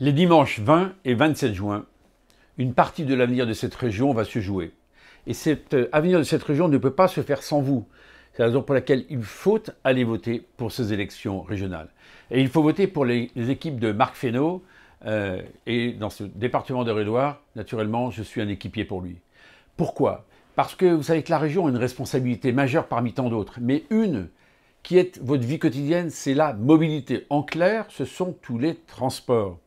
Les dimanches 20 et 27 juin, une partie de l'avenir de cette région va se jouer. Et cet euh, avenir de cette région ne peut pas se faire sans vous. C'est la raison pour laquelle il faut aller voter pour ces élections régionales. Et il faut voter pour les, équipes de Marc Fesneau. Euh, et dans ce département de et naturellement, je suis un équipier pour lui. Pourquoi Parce que vous savez que la région a une responsabilité majeure parmi tant d'autres, mais une qui est votre vie quotidienne, c'est la mobilité. En clair, ce sont tous les transports.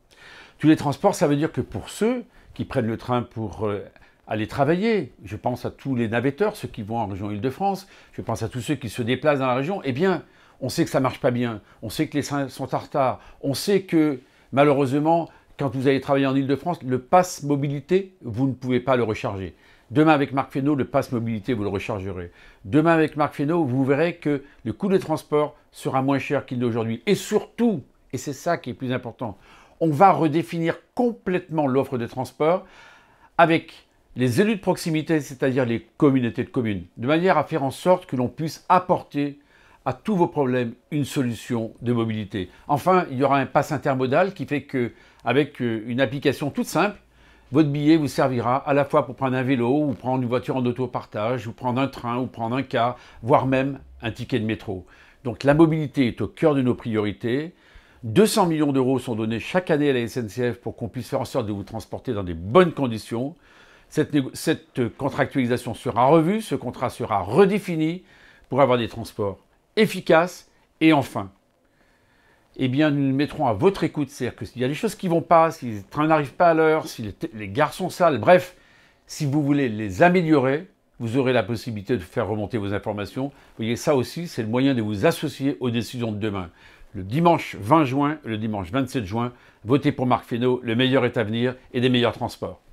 Tous les transports, ça veut dire que pour ceux qui prennent le train pour euh, aller travailler, je pense à tous les navetteurs, ceux qui vont en région Île-de-France, je pense à tous ceux qui se déplacent dans la région, eh bien, on sait que ça marche pas bien, on sait que les trains sont en retard, on sait que malheureusement, quand vous allez travailler en Île-de-France, le pass mobilité, vous ne pouvez pas le recharger. Demain avec Marc Fesneau, le pass mobilité, vous le rechargerez. Demain avec Marc Fesneau, vous verrez que le coût de transport sera moins cher qu'il aujourd'hui. Et surtout, et c'est ça qui est plus important, on va redéfinir complètement l'offre de transport avec les élus de proximité, c'est-à-dire les communautés de communes, de manière à faire en sorte que l'on puisse apporter à tous vos problèmes une solution de mobilité. Enfin, il y aura un pass intermodal qui fait que, avec euh, une application toute simple, votre billet vous servira à la fois pour prendre un vélo, ou prendre une voiture en autopartage, ou prendre un train, ou prendre un car, voire même un ticket de métro. Donc la mobilité est au cœur de nos priorités. 200 millions d'euros sont donnés chaque année à la SNCF pour qu'on puisse faire en sorte de vous transporter dans des bonnes conditions. Cette, contractualisation sera revue, ce contrat sera redéfini pour avoir des transports efficaces. Et enfin, eh bien, nous mettrons à votre écoute. C'est-à-dire que s'il y a des choses qui ne vont pas, si les trains n'arrivent pas à l'heure, si les, garçons gares sales, bref, si vous voulez les améliorer, vous aurez la possibilité de faire remonter vos informations. Vous voyez, ça aussi, c'est le moyen de vous associer aux décisions de demain le dimanche 20 juin, le dimanche 27 juin. Votez pour Marc Fesneau, le meilleur est à venir et des meilleurs transports.